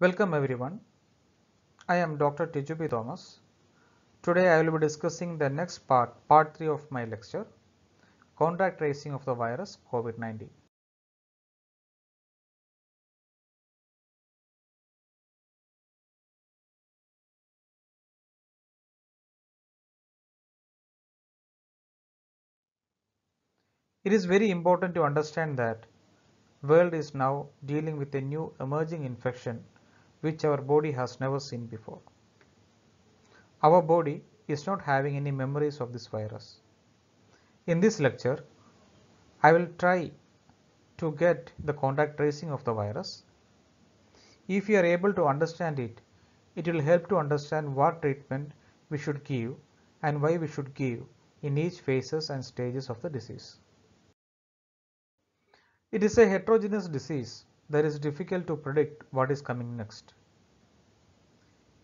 Welcome everyone. I am Dr. Tejubi Thomas. Today I will be discussing the next part, part 3 of my lecture, Contact Tracing of the Virus COVID-19. It is very important to understand that world is now dealing with a new emerging infection which our body has never seen before. Our body is not having any memories of this virus. In this lecture, I will try to get the contact tracing of the virus. If you are able to understand it, it will help to understand what treatment we should give and why we should give in each phases and stages of the disease. It is a heterogeneous disease there is difficult to predict what is coming next.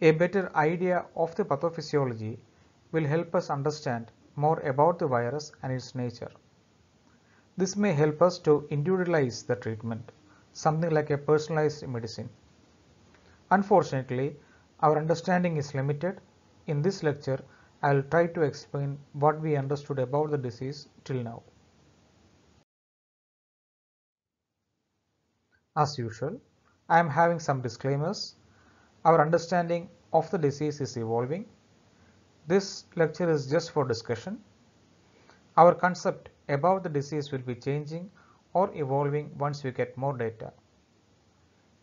A better idea of the pathophysiology will help us understand more about the virus and its nature. This may help us to individualize the treatment, something like a personalized medicine. Unfortunately, our understanding is limited. In this lecture, I will try to explain what we understood about the disease till now. As usual, I am having some disclaimers. Our understanding of the disease is evolving. This lecture is just for discussion. Our concept about the disease will be changing or evolving once we get more data.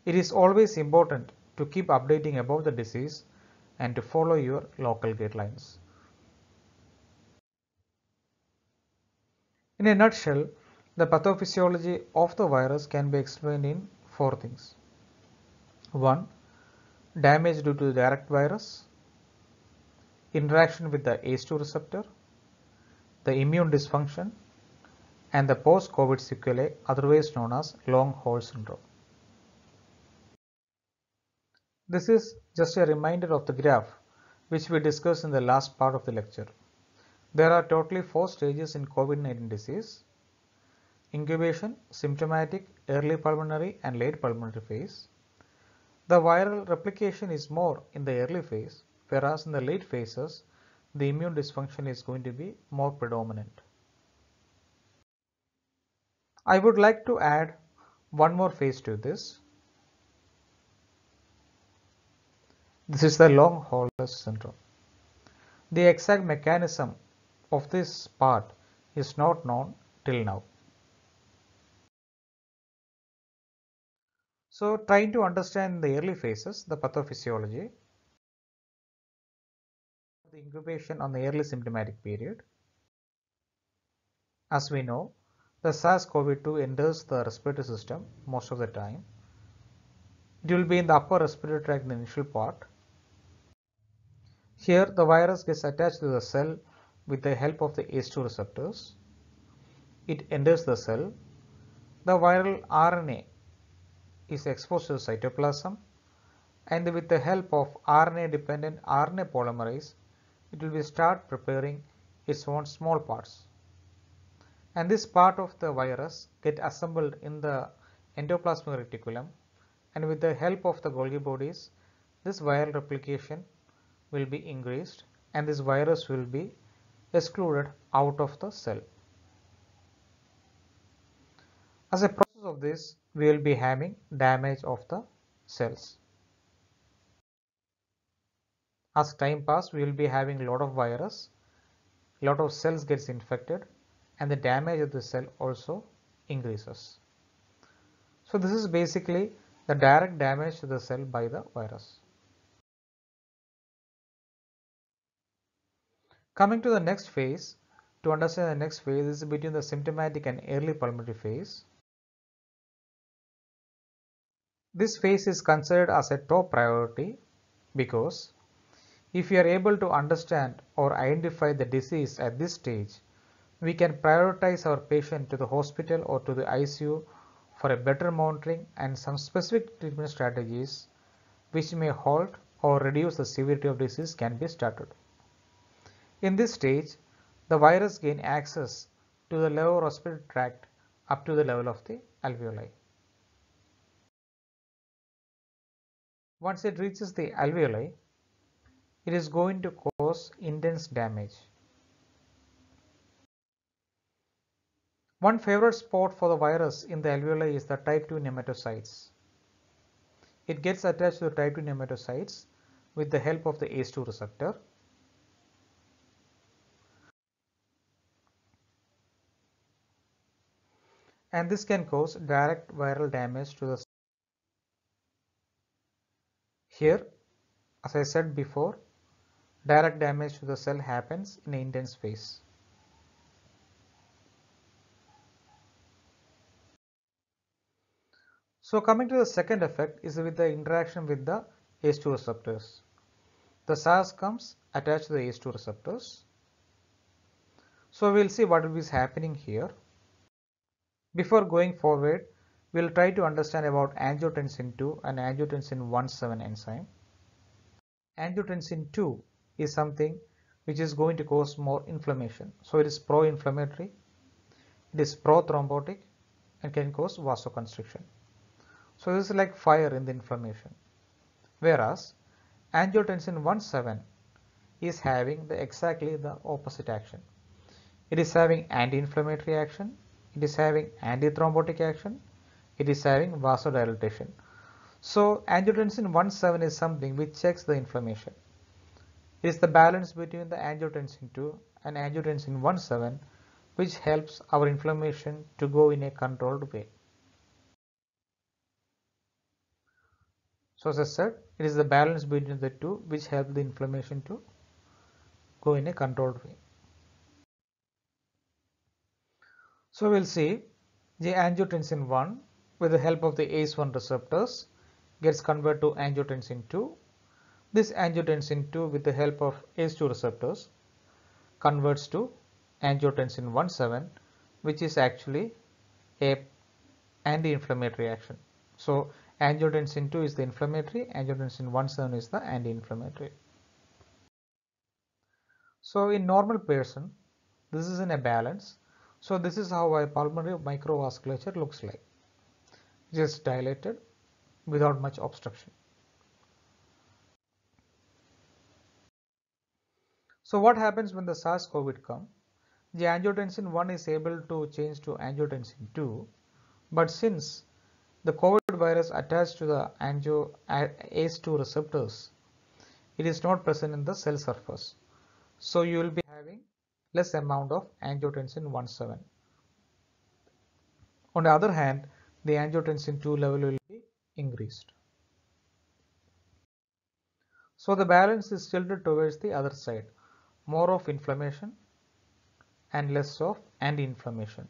It is always important to keep updating about the disease and to follow your local guidelines. In a nutshell, the pathophysiology of the virus can be explained in four things. 1. Damage due to direct virus, interaction with the ACE2 receptor, the immune dysfunction, and the post-COVID sequelae otherwise known as long haul syndrome. This is just a reminder of the graph which we discussed in the last part of the lecture. There are totally four stages in COVID-19 disease incubation, symptomatic, early pulmonary and late pulmonary phase. The viral replication is more in the early phase, whereas in the late phases, the immune dysfunction is going to be more predominant. I would like to add one more phase to this. This is the long haulers syndrome. The exact mechanism of this part is not known till now. So trying to understand the early phases, the pathophysiology, the incubation on the early symptomatic period. As we know, the SARS-CoV-2 enters the respiratory system most of the time. It will be in the upper respiratory tract in the initial part. Here the virus gets attached to the cell with the help of the ACE2 receptors. It enters the cell. The viral RNA is exposed to cytoplasm and with the help of RNA dependent RNA polymerase it will be start preparing its own small parts. And this part of the virus get assembled in the endoplasmic reticulum and with the help of the Golgi bodies this viral replication will be increased and this virus will be excluded out of the cell. As a process of this, we will be having damage of the cells. As time passes, we will be having lot of virus, lot of cells gets infected and the damage of the cell also increases. So this is basically the direct damage to the cell by the virus. Coming to the next phase, to understand the next phase is between the symptomatic and early pulmonary phase. This phase is considered as a top priority because if we are able to understand or identify the disease at this stage, we can prioritize our patient to the hospital or to the ICU for a better monitoring and some specific treatment strategies which may halt or reduce the severity of disease can be started. In this stage, the virus gain access to the lower respiratory tract up to the level of the alveoli. Once it reaches the alveoli, it is going to cause intense damage. One favorite spot for the virus in the alveoli is the type 2 nematocytes. It gets attached to the type 2 nematocytes with the help of the ACE2 receptor. And this can cause direct viral damage to the here, as I said before, direct damage to the cell happens in intense phase. So coming to the second effect is with the interaction with the ACE2 receptors. The SARS comes attached to the ACE2 receptors. So we'll see what is happening here. Before going forward, we'll try to understand about angiotensin 2 and angiotensin 1,7 enzyme. Angiotensin 2 is something which is going to cause more inflammation. So it is pro-inflammatory, it is is pro-thrombotic and can cause vasoconstriction. So this is like fire in the inflammation. Whereas angiotensin 1,7 is having the exactly the opposite action. It is having anti-inflammatory action, it is having anti-thrombotic action it is having vasodilatation. So angiotensin 1,7 is something which checks the inflammation. It is the balance between the angiotensin 2 and angiotensin 1,7 which helps our inflammation to go in a controlled way. So as I said, it is the balance between the two which help the inflammation to go in a controlled way. So we'll see the angiotensin 1 with the help of the ACE1 receptors gets converted to angiotensin 2. This angiotensin 2 with the help of ACE2 receptors converts to angiotensin 17 which is actually a anti-inflammatory action. So angiotensin 2 is the inflammatory, angiotensin 17 is the anti-inflammatory. So in normal person, this is in a balance. So this is how a pulmonary microvasculature looks like just dilated without much obstruction. So what happens when the SARS-CoV comes? The angiotensin 1 is able to change to angiotensin 2, but since the COVID virus attached to the angio ACE2 receptors, it is not present in the cell surface. So you will be having less amount of angiotensin one seven. On the other hand, the angiotensin 2 level will be increased. So the balance is tilted towards the other side, more of inflammation and less of anti-inflammation.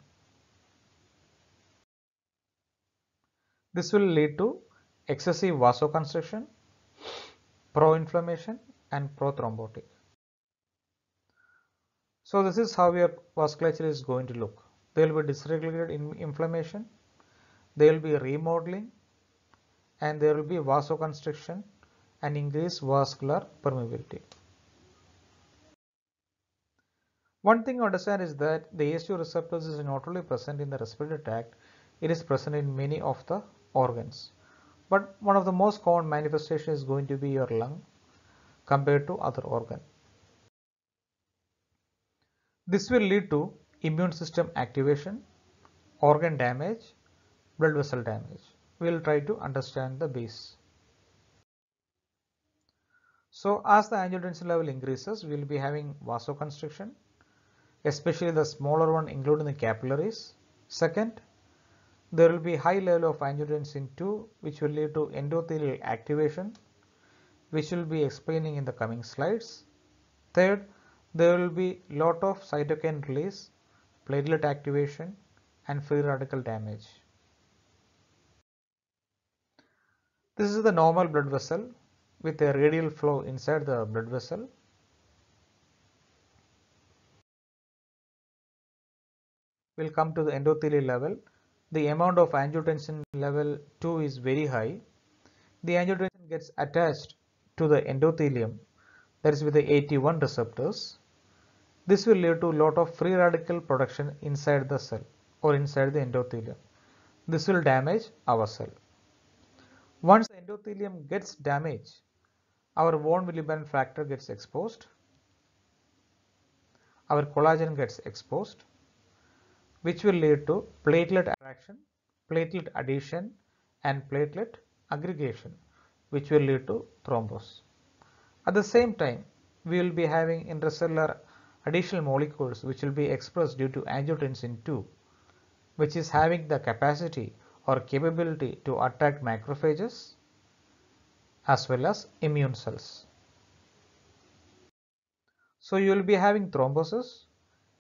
This will lead to excessive vasoconstriction, pro-inflammation and prothrombotic. So this is how your vasculature is going to look. There will be dysregulated inflammation there will be remodeling and there will be vasoconstriction and increased vascular permeability. One thing to understand is that the ASU receptors is not only present in the respiratory tract, it is present in many of the organs. But one of the most common manifestations is going to be your lung compared to other organ. This will lead to immune system activation, organ damage blood vessel damage. We will try to understand the base. So as the angiotensin level increases, we will be having vasoconstriction, especially the smaller one including the capillaries. Second, there will be high level of angiotensin 2 which will lead to endothelial activation which will be explaining in the coming slides. Third, there will be lot of cytokine release, platelet activation and free radical damage. This is the normal blood vessel with a radial flow inside the blood vessel. We'll come to the endothelial level. The amount of angiotensin level 2 is very high. The angiotensin gets attached to the endothelium that is with the AT1 receptors. This will lead to a lot of free radical production inside the cell or inside the endothelium. This will damage our cell. Once the endothelium gets damaged, our von Willebrand factor gets exposed, our collagen gets exposed, which will lead to platelet attraction, platelet addition and platelet aggregation, which will lead to thrombus. At the same time, we will be having intracellular additional molecules which will be expressed due to angiotensin 2, which is having the capacity or capability to attack macrophages as well as immune cells. So you will be having thrombosis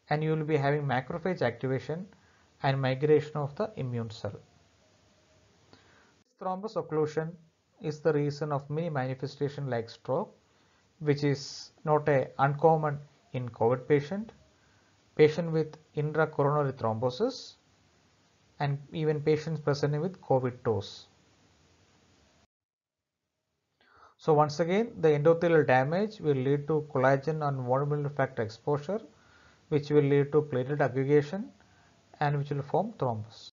and you will be having macrophage activation and migration of the immune cell. Thrombus occlusion is the reason of many manifestation like stroke which is not a uncommon in COVID patient, patient with intracoronary thrombosis and even patients presenting with COVID toes. So once again, the endothelial damage will lead to collagen and warm factor exposure, which will lead to platelet aggregation and which will form thrombus.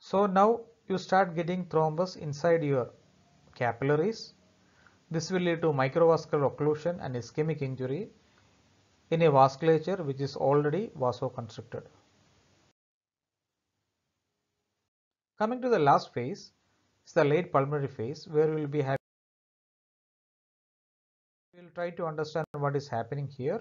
So now you start getting thrombus inside your capillaries. This will lead to microvascular occlusion and ischemic injury in a vasculature which is already vasoconstricted. Coming to the last phase is the late pulmonary phase where we will be having we will try to understand what is happening here.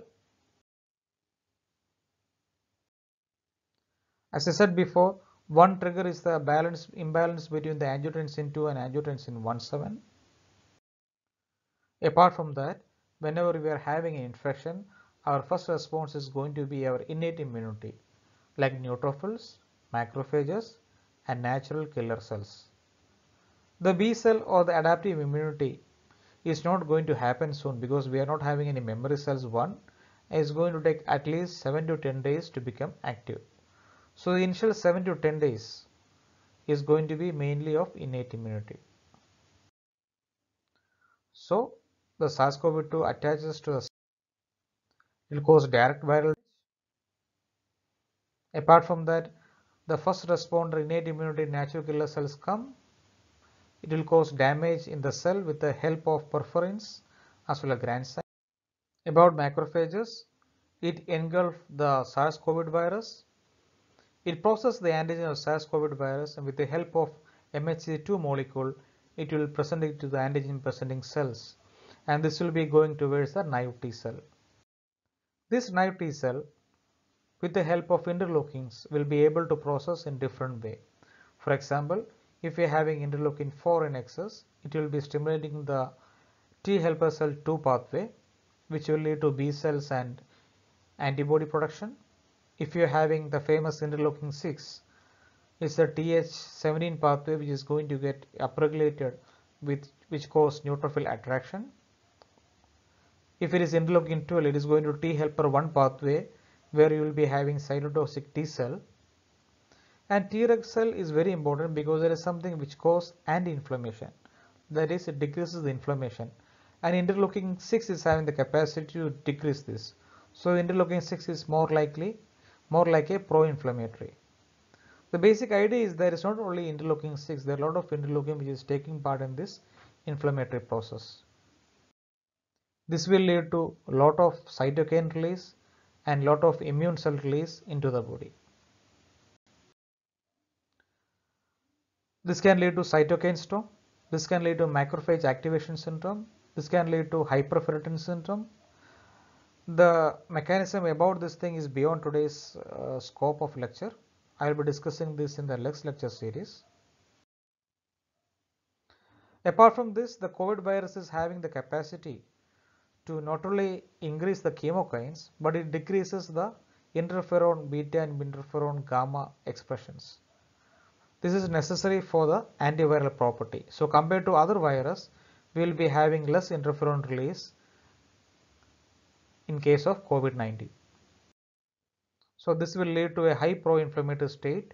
As I said before, one trigger is the balance imbalance between the angiotensin 2 and angiotensin 17. Apart from that, whenever we are having an infection, our first response is going to be our innate immunity like neutrophils, macrophages and natural killer cells. The B cell or the adaptive immunity is not going to happen soon because we are not having any memory cells 1 is going to take at least 7 to 10 days to become active. So initial 7 to 10 days is going to be mainly of innate immunity. So the SARS-CoV-2 attaches to the will cause direct viral damage. Apart from that, the first responder innate immunity natural killer cells come. It will cause damage in the cell with the help of perforins as well as granules. About macrophages, it engulf the SARS-CoV virus. It processes the antigen of SARS-CoV virus and with the help of MHC2 molecule, it will present it to the antigen presenting cells and this will be going towards the naive T cell. This naive T cell with the help of interleukins will be able to process in different way. For example, if we are having interleukin 4 in excess, it will be stimulating the T helper cell 2 pathway which will lead to B cells and antibody production. If you are having the famous interleukin 6, it's the TH17 pathway which is going to get upregulated with which cause neutrophil attraction. If it is interleukin 12, it is going to T helper 1 pathway where you will be having cytotoxic T cell. And Treg cell is very important because there is something which causes and That is, it decreases the inflammation. And interleukin 6 is having the capacity to decrease this. So interleukin 6 is more likely, more like a pro-inflammatory. The basic idea is there is not only interleukin 6, there are a lot of interleukin which is taking part in this inflammatory process. This will lead to a lot of cytokine release and lot of immune cell release into the body. This can lead to cytokine storm. This can lead to macrophage activation syndrome. This can lead to hyperferritin syndrome. The mechanism about this thing is beyond today's uh, scope of lecture. I will be discussing this in the next lecture series. Apart from this, the COVID virus is having the capacity to not only increase the chemokines but it decreases the interferon beta and interferon gamma expressions. This is necessary for the antiviral property. So compared to other virus, we will be having less interferon release in case of COVID-19. So this will lead to a high pro-inflammatory state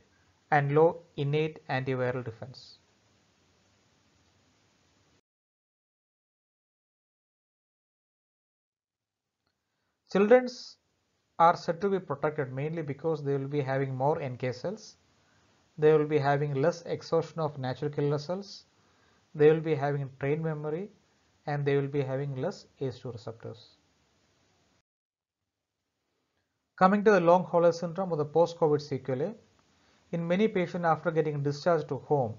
and low innate antiviral defense. Children's are said to be protected mainly because they will be having more NK cells. They will be having less exhaustion of natural killer cells. They will be having trained memory and they will be having less ACE2 receptors. Coming to the long hauler syndrome or the post-COVID sequelae, in many patients after getting discharged to home,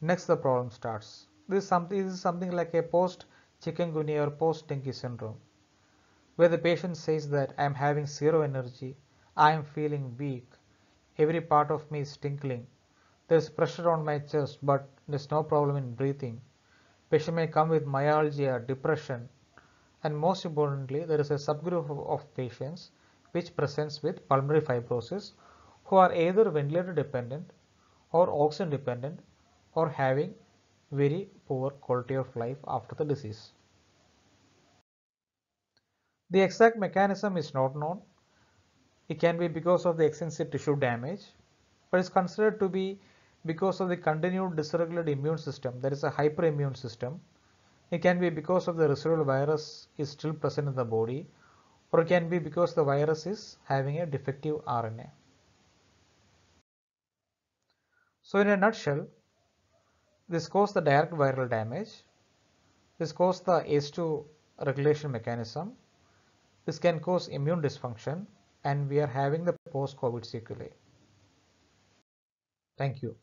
next the problem starts. This is something, this is something like a post-chikungunya or post-dengue syndrome where the patient says that I am having zero energy, I am feeling weak, every part of me is tinkling, there is pressure on my chest but there is no problem in breathing. Patient may come with myalgia, depression, and most importantly, there is a subgroup of patients which presents with pulmonary fibrosis who are either ventilator dependent or oxygen dependent or having very poor quality of life after the disease. The exact mechanism is not known. It can be because of the extensive tissue damage, but is considered to be because of the continued dysregulated immune system, that is a hyperimmune system. It can be because of the residual virus is still present in the body, or it can be because the virus is having a defective RNA. So in a nutshell, this caused the direct viral damage, this caused the ACE2 regulation mechanism, this can cause immune dysfunction and we are having the post-COVID sequelae. Thank you.